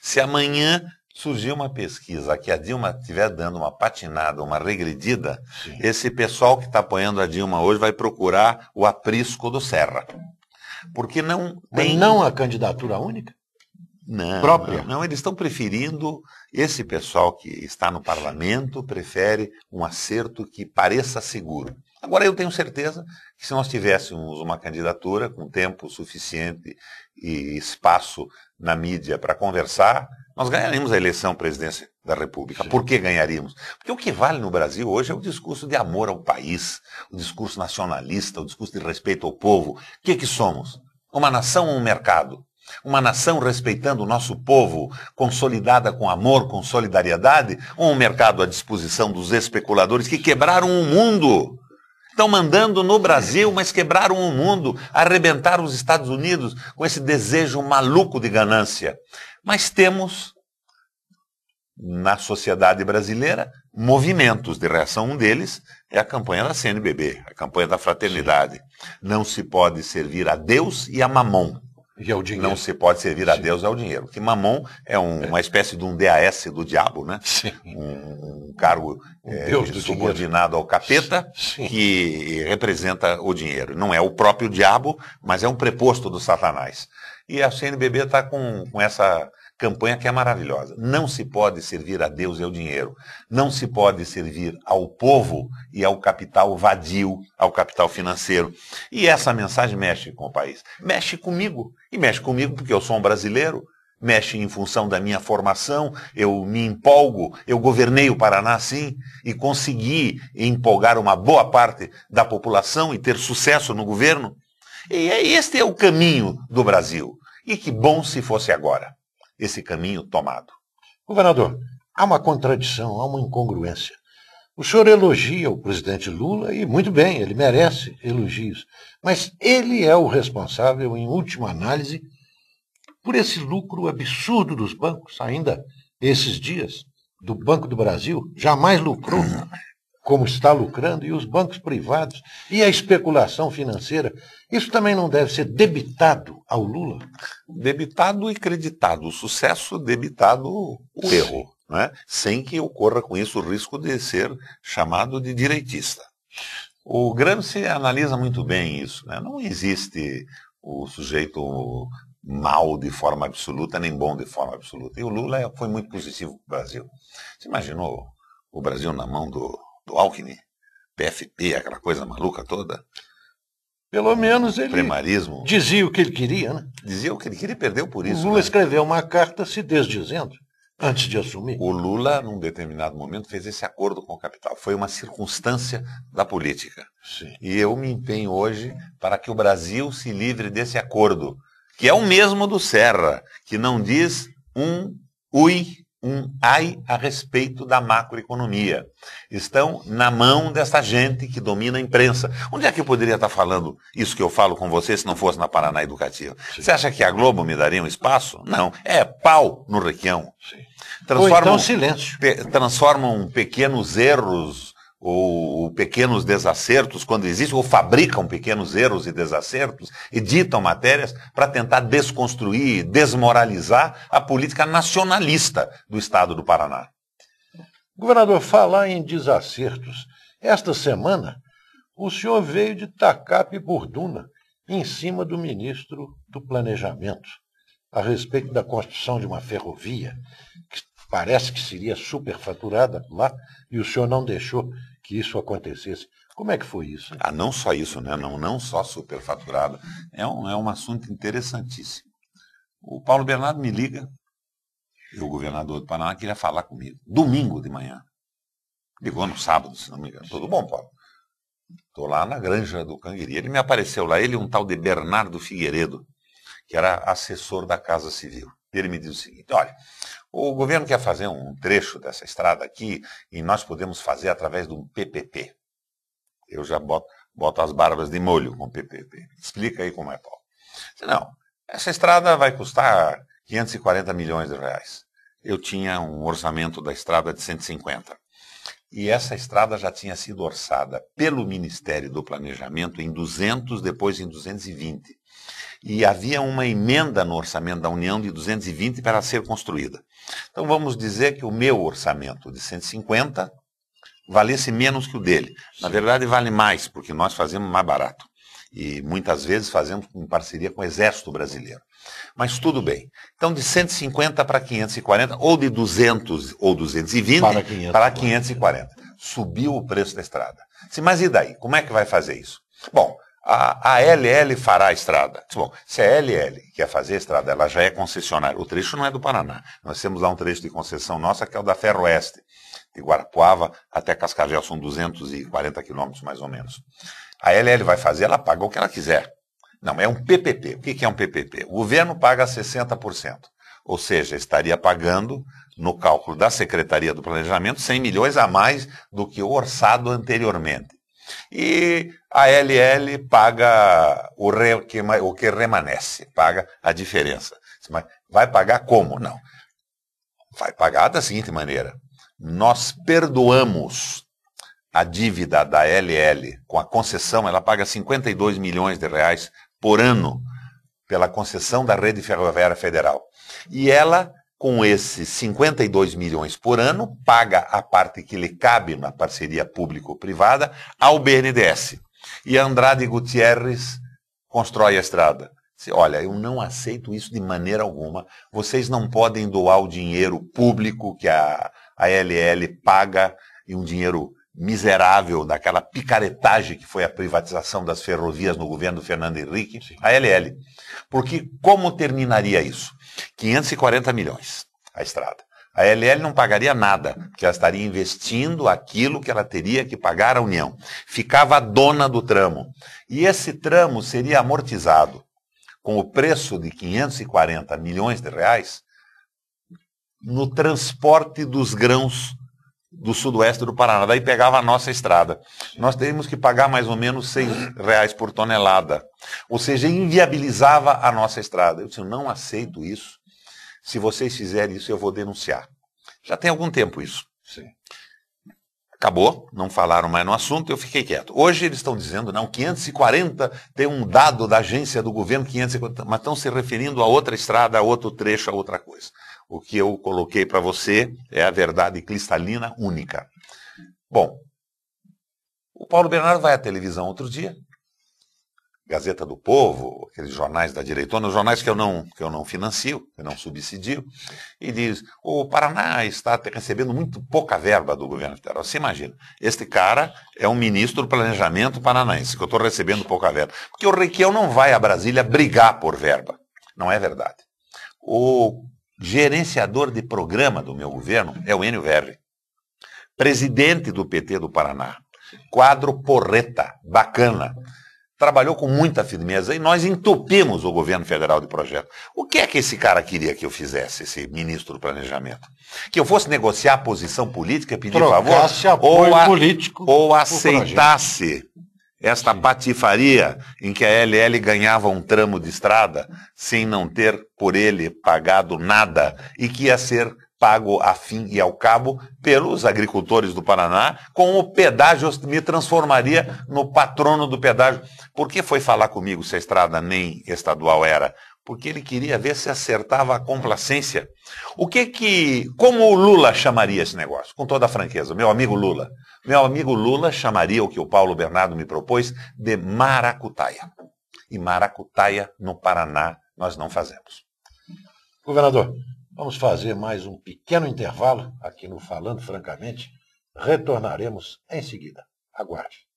Se amanhã surgir uma pesquisa que a Dilma estiver dando uma patinada, uma regredida, Sim. esse pessoal que está apoiando a Dilma hoje vai procurar o aprisco do Serra. Porque não Mas tem... não a candidatura única? Não, própria. Não, eles estão preferindo, esse pessoal que está no parlamento prefere um acerto que pareça seguro. Agora, eu tenho certeza que se nós tivéssemos uma candidatura com tempo suficiente e espaço na mídia para conversar, nós ganharíamos a eleição presidência da República. Sim. Por que ganharíamos? Porque o que vale no Brasil hoje é o discurso de amor ao país, o discurso nacionalista, o discurso de respeito ao povo. O que, que somos? Uma nação ou um mercado? Uma nação respeitando o nosso povo, consolidada com amor, com solidariedade, ou um mercado à disposição dos especuladores que quebraram o mundo? Estão mandando no Brasil, mas quebraram o mundo, arrebentaram os Estados Unidos com esse desejo maluco de ganância. Mas temos na sociedade brasileira movimentos de reação. Um deles é a campanha da CNBB, a campanha da fraternidade. Não se pode servir a Deus e a Mamon. E é o dinheiro. Não se pode servir a Deus é o dinheiro. Que mamon é, um, é, uma espécie de um DAS do diabo, né? Sim. Um, um cargo é, subordinado dinheiro. ao capeta Sim. que representa o dinheiro. Não é o próprio diabo, mas é um preposto do Satanás. E a CNBB está com, com essa campanha que é maravilhosa. Não se pode servir a Deus e ao dinheiro. Não se pode servir ao povo e ao capital vadio, ao capital financeiro. E essa mensagem mexe com o país. Mexe comigo. E mexe comigo porque eu sou um brasileiro. Mexe em função da minha formação, eu me empolgo, eu governei o Paraná sim e consegui empolgar uma boa parte da população e ter sucesso no governo. E é este é o caminho do Brasil. E que bom se fosse agora esse caminho tomado. Governador, há uma contradição, há uma incongruência. O senhor elogia o presidente Lula e muito bem, ele merece elogios, mas ele é o responsável, em última análise, por esse lucro absurdo dos bancos, ainda esses dias, do Banco do Brasil, jamais lucrou como está lucrando, e os bancos privados, e a especulação financeira. Isso também não deve ser debitado ao Lula? Debitado e creditado. O sucesso debitado o erro, né? sem que ocorra com isso o risco de ser chamado de direitista. O Gramsci analisa muito bem isso. Né? Não existe o sujeito mal de forma absoluta, nem bom de forma absoluta. E o Lula foi muito positivo para o Brasil. Você imaginou o Brasil na mão do do Alckmin, PFP, aquela coisa maluca toda. Pelo menos ele Primarismo. dizia o que ele queria, né? Dizia o que ele queria e perdeu por isso. O Lula né? escreveu uma carta se desdizendo antes de assumir. O Lula, num determinado momento, fez esse acordo com o capital. Foi uma circunstância da política. Sim. E eu me empenho hoje para que o Brasil se livre desse acordo, que é o mesmo do Serra, que não diz um ui um ai a respeito da macroeconomia. Estão na mão dessa gente que domina a imprensa. Onde é que eu poderia estar falando isso que eu falo com você se não fosse na Paraná Educativa? Sim. Você acha que a Globo me daria um espaço? Não. É pau no requião. Sim. Transformam, Ou então silêncio. Pe, transformam pequenos erros ou, ou pequenos desacertos, quando existem, ou fabricam pequenos erros e desacertos, editam matérias para tentar desconstruir, desmoralizar a política nacionalista do Estado do Paraná. Governador, falar em desacertos. Esta semana, o senhor veio de Tacape Burduna em cima do ministro do Planejamento a respeito da construção de uma ferrovia que parece que seria superfaturada lá e o senhor não deixou que isso acontecesse. Como é que foi isso? Ah, não só isso, né? não, não só superfaturada É um, é um assunto interessantíssimo. O Paulo Bernardo me liga, e o governador do Paraná queria falar comigo, domingo de manhã. Ligou no sábado, se não me engano. Tudo bom, Paulo? Estou lá na granja do Canguiri. Ele me apareceu lá, ele e um tal de Bernardo Figueiredo, que era assessor da Casa Civil. Ele me diz o seguinte: olha, o governo quer fazer um trecho dessa estrada aqui e nós podemos fazer através de um PPP. Eu já boto, boto as barbas de molho com PPP. Explica aí como é, Paulo. Não, essa estrada vai custar 540 milhões de reais. Eu tinha um orçamento da estrada de 150. E essa estrada já tinha sido orçada pelo Ministério do Planejamento em 200, depois em 220 e havia uma emenda no orçamento da União de 220 para ser construída. Então vamos dizer que o meu orçamento de 150 valesse menos que o dele. Na verdade, vale mais, porque nós fazemos mais barato. E muitas vezes fazemos em parceria com o Exército Brasileiro. Mas tudo bem. Então, de 150 para 540, ou de 200 ou 220 para 540. Para 540. Subiu o preço da estrada. mas e daí? Como é que vai fazer isso? Bom, a, a LL fará a estrada. Bom, se a LL quer fazer a estrada, ela já é concessionária. O trecho não é do Paraná. Nós temos lá um trecho de concessão nossa que é o da Ferroeste, de Guarapuava até Cascavel, são 240 quilômetros mais ou menos. A LL vai fazer, ela paga o que ela quiser. Não, é um PPP. O que é um PPP? O governo paga 60%. Ou seja, estaria pagando, no cálculo da Secretaria do Planejamento, 100 milhões a mais do que o orçado anteriormente. E a LL paga o, re, que, o que remanesce, paga a diferença. Mas vai pagar como? Não. Vai pagar da seguinte maneira: nós perdoamos a dívida da LL com a concessão, ela paga 52 milhões de reais por ano pela concessão da rede ferroviária federal. E ela com esses 52 milhões por ano, paga a parte que lhe cabe na parceria público-privada ao BNDES. E Andrade Gutierrez constrói a estrada. Olha, eu não aceito isso de maneira alguma. Vocês não podem doar o dinheiro público que a, a LL paga e um dinheiro miserável daquela picaretagem que foi a privatização das ferrovias no governo Fernando Henrique, Sim. a LL. Porque como terminaria isso? 540 milhões a estrada. A LL não pagaria nada, porque ela estaria investindo aquilo que ela teria que pagar à União. Ficava dona do tramo. E esse tramo seria amortizado com o preço de 540 milhões de reais no transporte dos grãos do sudoeste do Paraná. Daí pegava a nossa estrada. Nós teríamos que pagar mais ou menos R$ reais por tonelada. Ou seja, inviabilizava a nossa estrada. Eu disse, eu não aceito isso. Se vocês fizerem isso, eu vou denunciar. Já tem algum tempo isso. Sim. Acabou, não falaram mais no assunto, eu fiquei quieto. Hoje eles estão dizendo, não, 540 tem um dado da agência do governo, 540, mas estão se referindo a outra estrada, a outro trecho, a outra coisa. O que eu coloquei para você é a verdade cristalina única. Bom, o Paulo Bernardo vai à televisão outro dia, Gazeta do Povo, aqueles jornais da direitona, jornais que eu não, que eu não financio, que eu não subsidio, e diz, o Paraná está recebendo muito pouca verba do governo federal. Você imagina, este cara é um ministro do planejamento paranaense, que eu estou recebendo pouca verba. Porque o Requião não vai a Brasília brigar por verba. Não é verdade. O gerenciador de programa do meu governo é o Enio Verri, presidente do PT do Paraná. Quadro porreta, bacana. Trabalhou com muita firmeza e nós entupimos o governo federal de projeto. O que é que esse cara queria que eu fizesse, esse ministro do Planejamento? Que eu fosse negociar a posição política, pedir Trocasse favor? Ou, a, ou aceitasse esta patifaria em que a LL ganhava um tramo de estrada sem não ter por ele pagado nada e que ia ser pago a fim e ao cabo pelos agricultores do Paraná, com o pedágio me transformaria no patrono do pedágio. Por que foi falar comigo se a estrada nem estadual era? porque ele queria ver se acertava a complacência. O que que, como o Lula chamaria esse negócio? Com toda a franqueza, meu amigo Lula. Meu amigo Lula chamaria o que o Paulo Bernardo me propôs de maracutaia. E maracutaia no Paraná nós não fazemos. Governador, vamos fazer mais um pequeno intervalo aqui no Falando Francamente. Retornaremos em seguida. Aguarde.